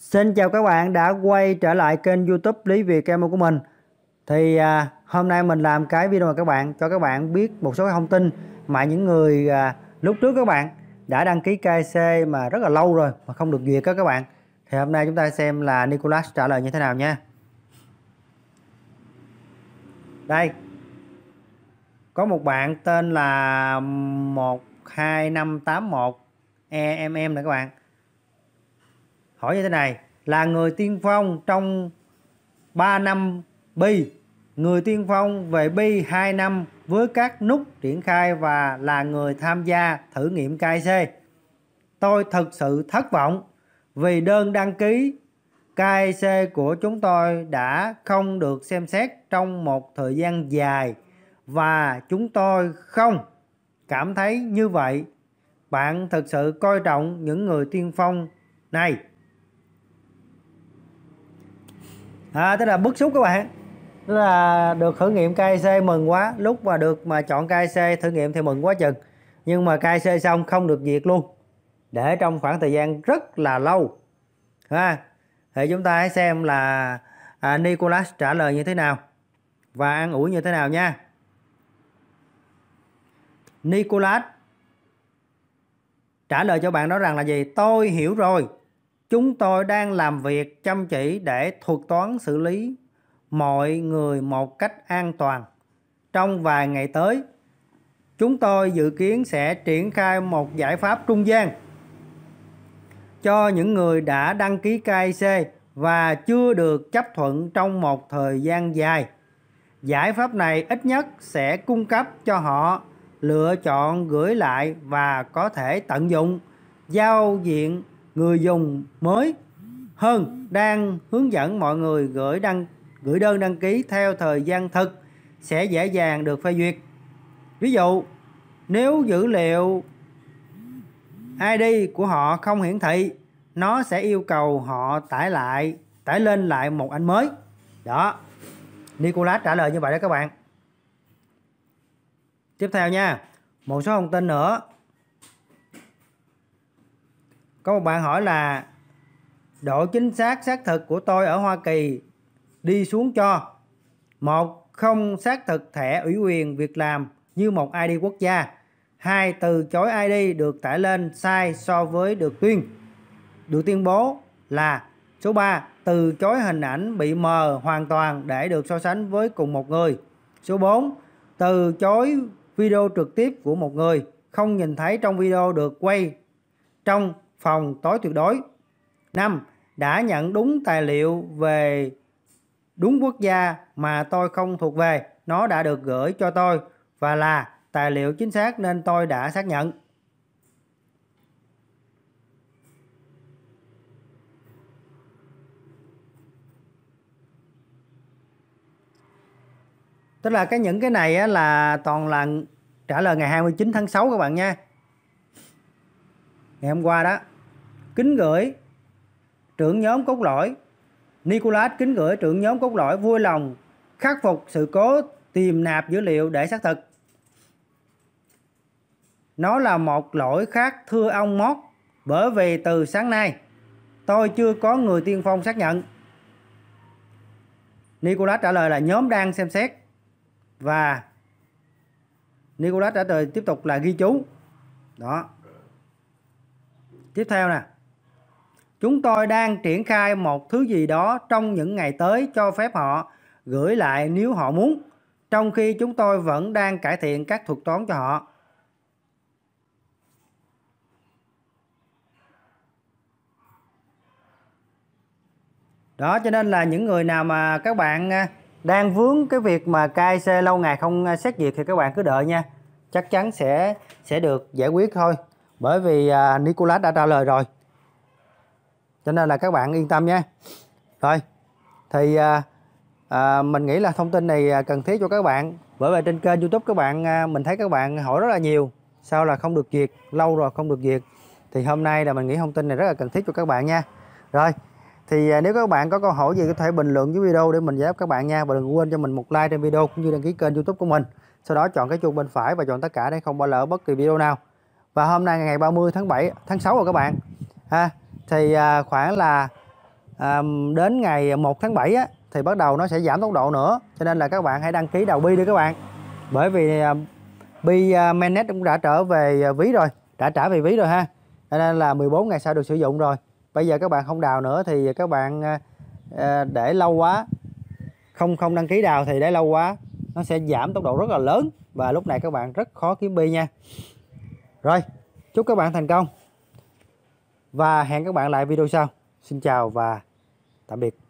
Xin chào các bạn đã quay trở lại kênh youtube Lý Việt Camo của mình Thì à, hôm nay mình làm cái video mà các bạn cho các bạn biết một số thông tin Mà những người à, lúc trước các bạn đã đăng ký KC mà rất là lâu rồi mà không được duyệt các các bạn Thì hôm nay chúng ta xem là Nicolas trả lời như thế nào nha Đây Có một bạn tên là 12581 EMM nè các bạn hỏi như thế này là người tiên phong trong 3 năm bi người tiên phong về bi 2 năm với các nút triển khai và là người tham gia thử nghiệm KC. Tôi thực sự thất vọng vì đơn đăng ký KC của chúng tôi đã không được xem xét trong một thời gian dài và chúng tôi không cảm thấy như vậy. Bạn thực sự coi trọng những người tiên phong này. à, tức là bức xúc các bạn tức là được thử nghiệm KIC mừng quá lúc mà được mà chọn KIC thử nghiệm thì mừng quá chừng nhưng mà KIC xong không được duyệt luôn để trong khoảng thời gian rất là lâu ha thì chúng ta hãy xem là à, Nicolas trả lời như thế nào và ăn ủi như thế nào nha Nicolas trả lời cho bạn đó rằng là gì tôi hiểu rồi Chúng tôi đang làm việc chăm chỉ để thuật toán xử lý mọi người một cách an toàn. Trong vài ngày tới, chúng tôi dự kiến sẽ triển khai một giải pháp trung gian cho những người đã đăng ký KIC và chưa được chấp thuận trong một thời gian dài. Giải pháp này ít nhất sẽ cung cấp cho họ lựa chọn gửi lại và có thể tận dụng giao diện người dùng mới hơn đang hướng dẫn mọi người gửi đăng gửi đơn đăng ký theo thời gian thực sẽ dễ dàng được phê duyệt. Ví dụ, nếu dữ liệu ID của họ không hiển thị, nó sẽ yêu cầu họ tải lại, tải lên lại một ảnh mới. Đó. Nicolas trả lời như vậy đó các bạn. Tiếp theo nha, một số thông tin nữa có một bạn hỏi là độ chính xác xác thực của tôi ở Hoa Kỳ đi xuống cho một không xác thực thẻ ủy quyền việc làm như một ID quốc gia hai từ chối ID được tải lên sai so với được tuyên được tuyên bố là số 3 từ chối hình ảnh bị mờ hoàn toàn để được so sánh với cùng một người số 4 từ chối video trực tiếp của một người không nhìn thấy trong video được quay trong phòng tối tuyệt đối. 5. Đã nhận đúng tài liệu về đúng quốc gia mà tôi không thuộc về, nó đã được gửi cho tôi và là tài liệu chính xác nên tôi đã xác nhận. Tức là cái những cái này á, là toàn là trả lời ngày 29 tháng 6 các bạn nha. Ngày hôm qua đó kính gửi trưởng nhóm cốt lõi Nicolas kính gửi trưởng nhóm cốt lõi vui lòng khắc phục sự cố tìm nạp dữ liệu để xác thực. Nó là một lỗi khác thưa ông Mót bởi vì từ sáng nay tôi chưa có người tiên phong xác nhận. Nicolas trả lời là nhóm đang xem xét và Nicolas trả lời tiếp tục là ghi chú. Đó. Tiếp theo nè. Chúng tôi đang triển khai một thứ gì đó trong những ngày tới cho phép họ gửi lại nếu họ muốn, trong khi chúng tôi vẫn đang cải thiện các thuật toán cho họ. Đó cho nên là những người nào mà các bạn à, đang vướng cái việc mà cai xe lâu ngày không à, xét duyệt thì các bạn cứ đợi nha. Chắc chắn sẽ sẽ được giải quyết thôi. Bởi vì à, Nicolas đã trả lời rồi cho nên là các bạn yên tâm nhé rồi thì à, à, mình nghĩ là thông tin này à, cần thiết cho các bạn bởi vì trên kênh youtube các bạn à, mình thấy các bạn hỏi rất là nhiều sao là không được duyệt lâu rồi không được duyệt thì hôm nay là mình nghĩ thông tin này rất là cần thiết cho các bạn nha rồi thì à, nếu các bạn có câu hỏi gì có thể bình luận dưới video để mình giải đáp các bạn nha và đừng quên cho mình một like trên video cũng như đăng ký kênh youtube của mình sau đó chọn cái chuông bên phải và chọn tất cả để không bỏ lỡ bất kỳ video nào và hôm nay ngày 30 tháng 7 tháng 6 rồi các bạn ha thì à, khoảng là à, đến ngày 1 tháng 7 á, thì bắt đầu nó sẽ giảm tốc độ nữa cho nên là các bạn hãy đăng ký đầu bi đi các bạn bởi vì à, bi à, Menet cũng đã trở về ví rồi đã trả về ví rồi ha cho nên là 14 ngày sau được sử dụng rồi bây giờ các bạn không đào nữa thì các bạn để lâu quá không không đăng ký đào thì để lâu quá nó sẽ giảm tốc độ rất là lớn và lúc này các bạn rất khó kiếm bi nha rồi chúc các bạn thành công và hẹn các bạn lại video sau. Xin chào và tạm biệt.